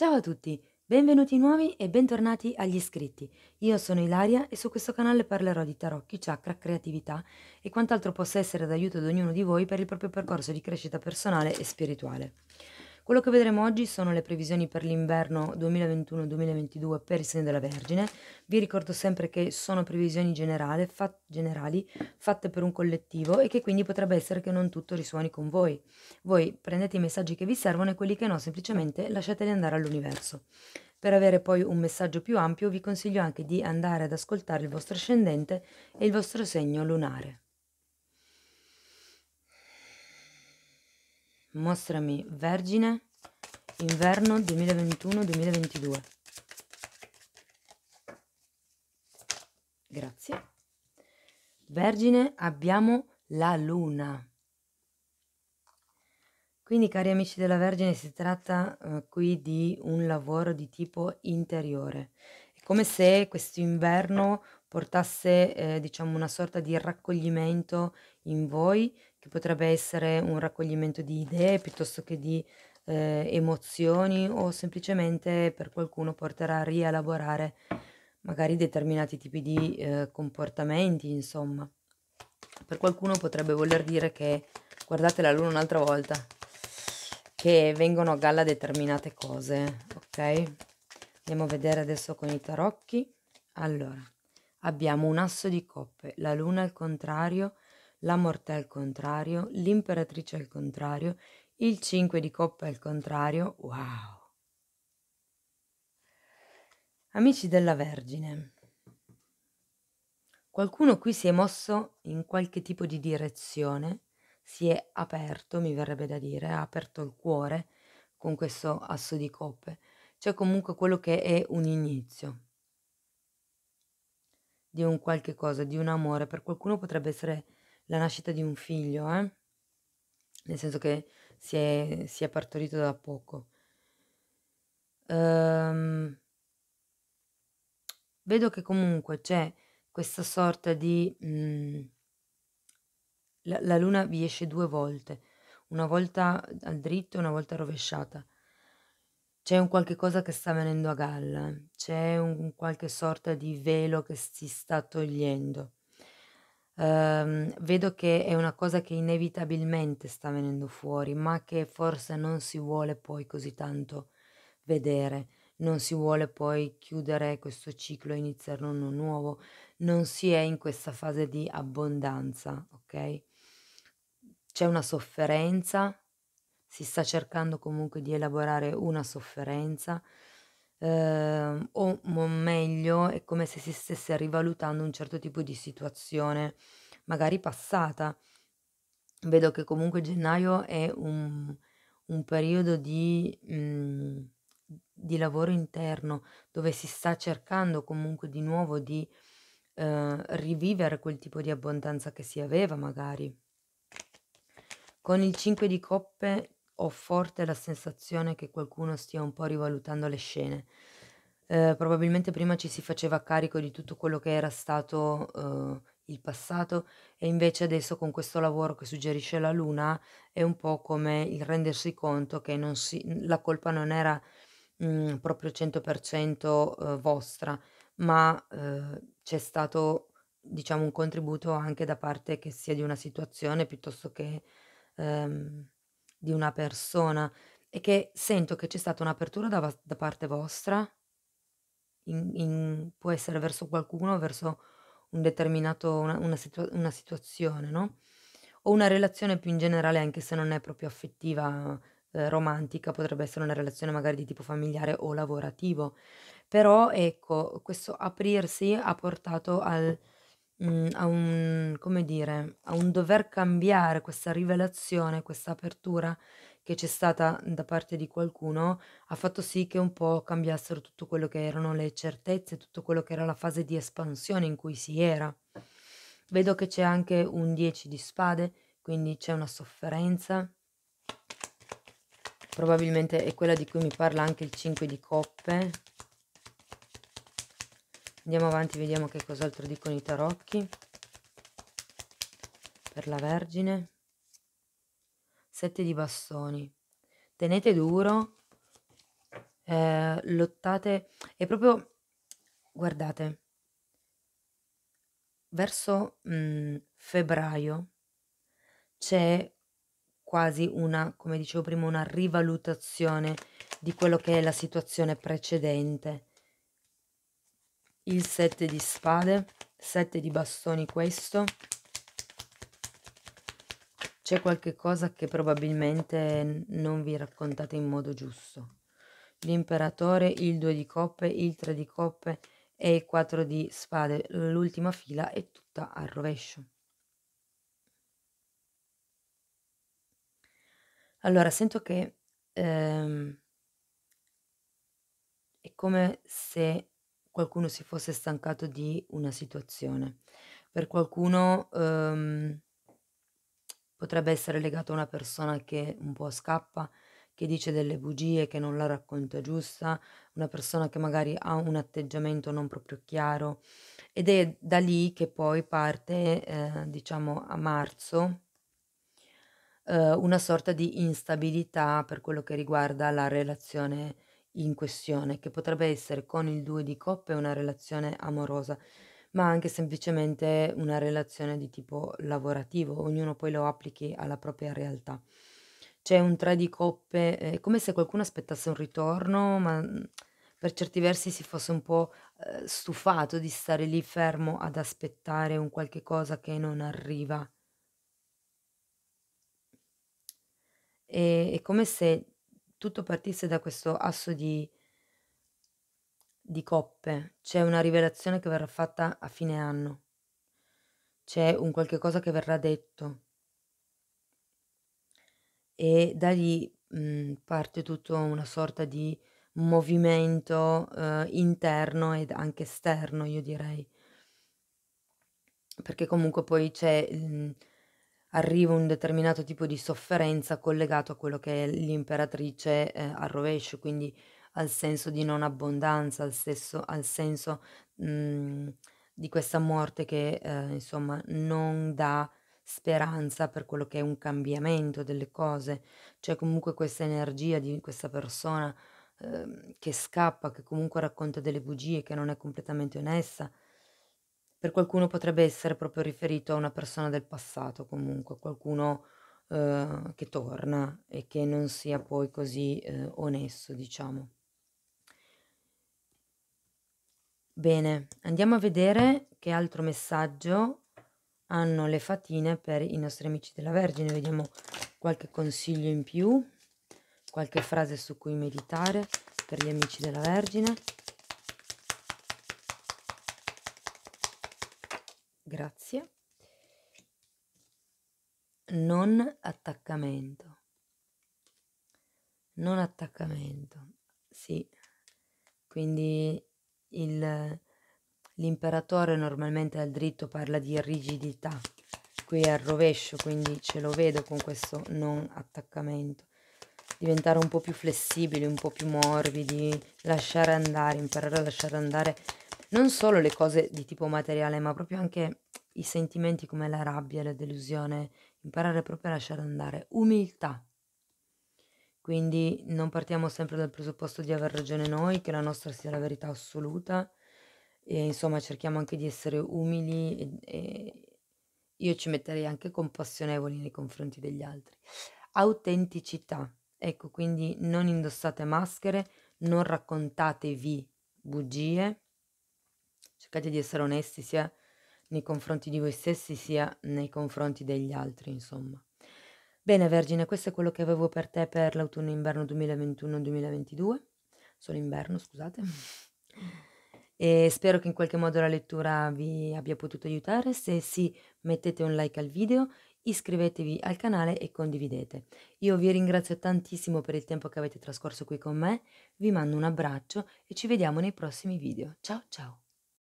Ciao a tutti, benvenuti nuovi e bentornati agli iscritti. Io sono Ilaria e su questo canale parlerò di tarocchi, chakra, creatività e quant'altro possa essere d'aiuto ad ognuno di voi per il proprio percorso di crescita personale e spirituale. Quello che vedremo oggi sono le previsioni per l'inverno 2021-2022 per il segno della Vergine. Vi ricordo sempre che sono previsioni generali, fat generali fatte per un collettivo e che quindi potrebbe essere che non tutto risuoni con voi. Voi prendete i messaggi che vi servono e quelli che no, semplicemente lasciateli andare all'universo. Per avere poi un messaggio più ampio vi consiglio anche di andare ad ascoltare il vostro ascendente e il vostro segno lunare. Mostrami Vergine inverno 2021-2022. Grazie. Vergine abbiamo la luna. Quindi cari amici della Vergine si tratta eh, qui di un lavoro di tipo interiore. È come se questo inverno portasse eh, diciamo una sorta di raccoglimento in voi che potrebbe essere un raccoglimento di idee piuttosto che di eh, emozioni o semplicemente per qualcuno porterà a rielaborare magari determinati tipi di eh, comportamenti, insomma. Per qualcuno potrebbe voler dire che guardate la luna un'altra volta, che vengono a galla determinate cose, ok? Andiamo a vedere adesso con i tarocchi. Allora, abbiamo un asso di coppe, la luna al contrario, la morte al contrario, l'imperatrice al contrario, il 5 di coppa al contrario, wow! Amici della Vergine, qualcuno qui si è mosso in qualche tipo di direzione, si è aperto, mi verrebbe da dire, ha aperto il cuore con questo asso di coppe, cioè comunque quello che è un inizio di un qualche cosa, di un amore, per qualcuno potrebbe essere la nascita di un figlio, eh? nel senso che si è, si è partorito da poco. Ehm, vedo che comunque c'è questa sorta di... Mh, mm, la, la luna vi esce due volte, una volta al dritto e una volta rovesciata c'è un qualche cosa che sta venendo a galla, c'è un qualche sorta di velo che si sta togliendo ehm, vedo che è una cosa che inevitabilmente sta venendo fuori, ma che forse non si vuole poi così tanto vedere, non si vuole poi chiudere questo ciclo e iniziare uno nuovo, non si è in questa fase di abbondanza, ok? C'è una sofferenza, si sta cercando comunque di elaborare una sofferenza, ehm, o mo- meglio è come se si stesse rivalutando un certo tipo di situazione, magari passata. Vedo che comunque gennaio è un, un periodo di, mh, mhmm, di lavoro interno dove si sta cercando comunque di nuovo di eh, rivivere quel tipo di abbondanza che si aveva magari. Con il 5 di coppe ho forte la sensazione che qualcuno stia un po' rivalutando le scene. Eh, probabilmente prima ci si faceva carico di tutto quello che era stato eh, il passato e invece adesso con questo lavoro che suggerisce la luna è un po' come il rendersi conto che si, la colpa non era mh, mm, proprio 100% eh, vostra, ma eh, c'è stato diciamo un contributo anche da parte che sia di una situazione piuttosto che... Ehm, di una persona e che sento che c'è stata un'apertura da, da parte vostra, in, in, può essere verso qualcuno, verso un determinato, una, una, situa- una situazione, no? O una relazione più in generale, anche se non è proprio affettiva, eh, romantica, potrebbe essere una relazione magari di tipo familiare o lavorativo. Però ecco, questo aprirsi ha portato al Mhmm, a un come dire, a un dover cambiare questa rivelazione, questa apertura che c'è stata da parte di qualcuno, ha fatto sì che un po' cambiassero tutto quello che erano le certezze, tutto quello che era la fase di espansione in cui si era. Vedo che c'è anche un 10 di spade, quindi c'è una sofferenza. Probabilmente è quella di cui mi parla anche il 5 di coppe. Andiamo avanti, vediamo che cos'altro dicono i tarocchi. Per la Vergine. Sette di bastoni. Tenete duro. Eh, lottate. E proprio, guardate, verso mh, mm, febbraio c'è quasi una, come dicevo prima, una rivalutazione di quello che è la situazione precedente il 7 di spade, 7 di bastoni questo. C'è qualche cosa che probabilmente non vi raccontate in modo giusto. L'imperatore, il 2 di coppe, il 3 di coppe e il 4 di spade. L'ultima fila è tutta al rovescio. Allora, sento che ehm, è come se qualcuno si fosse stancato di una situazione, per qualcuno ehm, potrebbe essere legato a una persona che un po' scappa, che dice delle bugie, che non la racconta giusta, una persona che magari ha un atteggiamento non proprio chiaro ed è da lì che poi parte, eh, diciamo, a marzo eh, una sorta di instabilità per quello che riguarda la relazione in questione, che potrebbe essere con il due di coppe una relazione amorosa, ma anche semplicemente una relazione di tipo lavorativo, ognuno poi lo applichi alla propria realtà. C'è un tre di coppe, eh, è come se qualcuno aspettasse un ritorno, ma mm, per certi versi si fosse un po' eh, stufato di stare lì fermo ad aspettare un qualche cosa che non arriva. E, è come se tutto partisse da questo asso di, di coppe. C'è una rivelazione che verrà fatta a fine anno. C'è un qualche cosa che verrà detto. E da lì mh, mhmm, parte tutto una sorta di movimento eh, interno ed anche esterno, io direi. Perché comunque poi c'è... Mh, arriva un determinato tipo di sofferenza collegato a quello che è l'imperatrice eh, al rovescio, quindi al senso di non abbondanza, al, sesso, al senso mh, mm, di questa morte che eh, insomma non dà speranza per quello che è un cambiamento delle cose, cioè comunque questa energia di questa persona eh, che scappa, che comunque racconta delle bugie, che non è completamente onesta, per qualcuno potrebbe essere proprio riferito a una persona del passato, comunque, qualcuno eh, che torna e che non sia poi così eh, onesto, diciamo. Bene, andiamo a vedere che altro messaggio hanno le fatine per i nostri amici della Vergine. Vediamo qualche consiglio in più, qualche frase su cui meditare per gli amici della Vergine. grazie non attaccamento non attaccamento sì quindi il, l'imperatore normalmente al dritto parla di rigidità qui è al rovescio quindi ce lo vedo con questo non attaccamento diventare un po' più flessibili un po' più morbidi lasciare andare imparare a lasciare andare non solo le cose di tipo materiale, ma proprio anche i sentimenti come la rabbia, la delusione, imparare proprio a lasciare andare, umiltà. Quindi non partiamo sempre dal presupposto di aver ragione noi, che la nostra sia la verità assoluta, e insomma cerchiamo anche di essere umili e, e io ci metterei anche compassionevoli nei confronti degli altri. Autenticità, ecco quindi non indossate maschere, non raccontatevi bugie, cercate di essere onesti sia nei confronti di voi stessi sia nei confronti degli altri, insomma. Bene Vergine, questo è quello che avevo per te per l'autunno-inverno 2021-2022, solo inverno, scusate. E spero che in qualche modo la lettura vi abbia potuto aiutare, se sì mettete un like al video, iscrivetevi al canale e condividete. Io vi ringrazio tantissimo per il tempo che avete trascorso qui con me, vi mando un abbraccio e ci vediamo nei prossimi video. Ciao ciao!